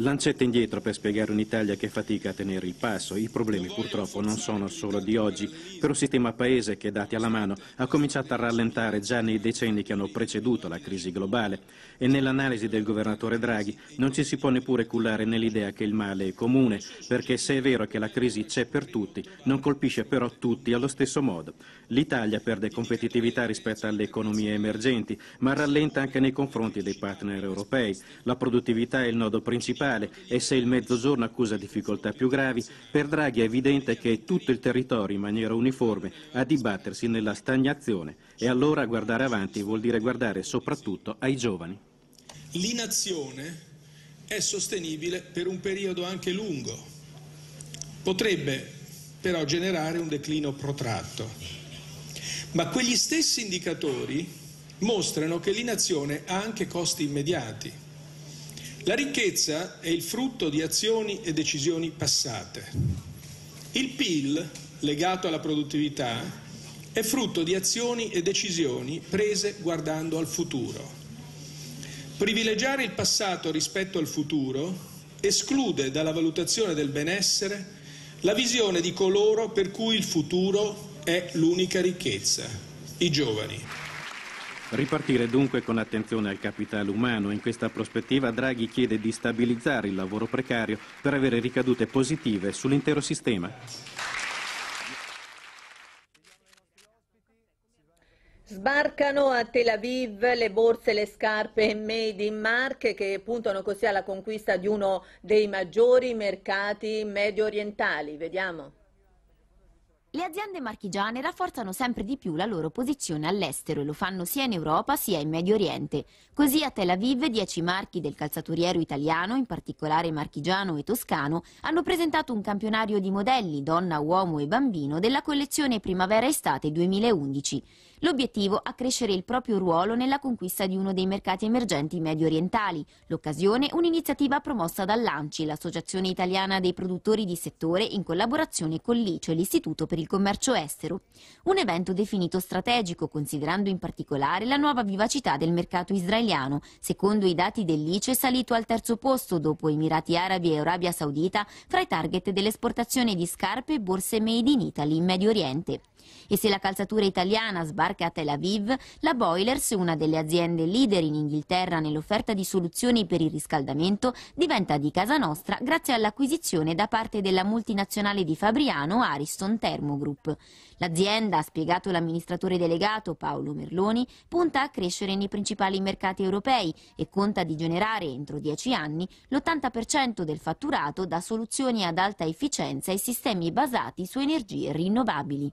Lancette indietro per spiegare un'Italia che fatica a tenere il passo. I problemi purtroppo non sono solo di oggi, per un sistema paese che, dati alla mano, ha cominciato a rallentare già nei decenni che hanno preceduto la crisi globale. E nell'analisi del governatore Draghi non ci si può neppure cullare nell'idea che il male è comune, perché se è vero che la crisi c'è per tutti, non colpisce però tutti allo stesso modo. L'Italia perde competitività rispetto alle economie emergenti, ma rallenta anche nei confronti dei partner europei. La produttività è il nodo principale totale e se il Mezzogiorno accusa difficoltà più gravi, per Draghi è evidente che è tutto il territorio in maniera uniforme a dibattersi nella stagnazione e allora guardare avanti vuol dire guardare soprattutto ai giovani. L'inazione è sostenibile per un periodo anche lungo, potrebbe però generare un declino protratto. Ma quegli stessi indicatori mostrano che l'inazione ha anche costi immediati. La ricchezza è il frutto di azioni e decisioni passate. Il PIL, legato alla produttività, è frutto di azioni e decisioni prese guardando al futuro. Privilegiare il passato rispetto al futuro esclude dalla valutazione del benessere la visione di coloro per cui il futuro è l'unica ricchezza, i giovani. Ripartire dunque con attenzione al capitale umano. In questa prospettiva Draghi chiede di stabilizzare il lavoro precario per avere ricadute positive sull'intero sistema. Sbarcano a Tel Aviv le borse, le scarpe made in Marche che puntano così alla conquista di uno dei maggiori mercati medio orientali. Vediamo. Le aziende marchigiane rafforzano sempre di più la loro posizione all'estero e lo fanno sia in Europa sia in Medio Oriente. Così a Tel Aviv dieci marchi del calzaturiero italiano, in particolare marchigiano e toscano, hanno presentato un campionario di modelli donna, uomo e bambino della collezione Primavera-Estate 2011. L'obiettivo è accrescere il proprio ruolo nella conquista di uno dei mercati emergenti medio orientali. L'occasione un'iniziativa promossa dall'ANCI, l'Associazione Italiana dei Produttori di Settore, in collaborazione con l'ICE, l'Istituto per per il commercio estero, un evento definito strategico considerando in particolare la nuova vivacità del mercato israeliano, secondo i dati dell'ICE salito al terzo posto dopo Emirati Arabi e Arabia Saudita fra i target dell'esportazione di scarpe e borse made in Italy in Medio Oriente. E se la calzatura italiana sbarca a Tel Aviv, la Boilers, una delle aziende leader in Inghilterra nell'offerta di soluzioni per il riscaldamento, diventa di casa nostra grazie all'acquisizione da parte della multinazionale di Fabriano Ariston Termo. Group. L'azienda, ha spiegato l'amministratore delegato Paolo Merloni, punta a crescere nei principali mercati europei e conta di generare entro dieci anni l'80% del fatturato da soluzioni ad alta efficienza e sistemi basati su energie rinnovabili.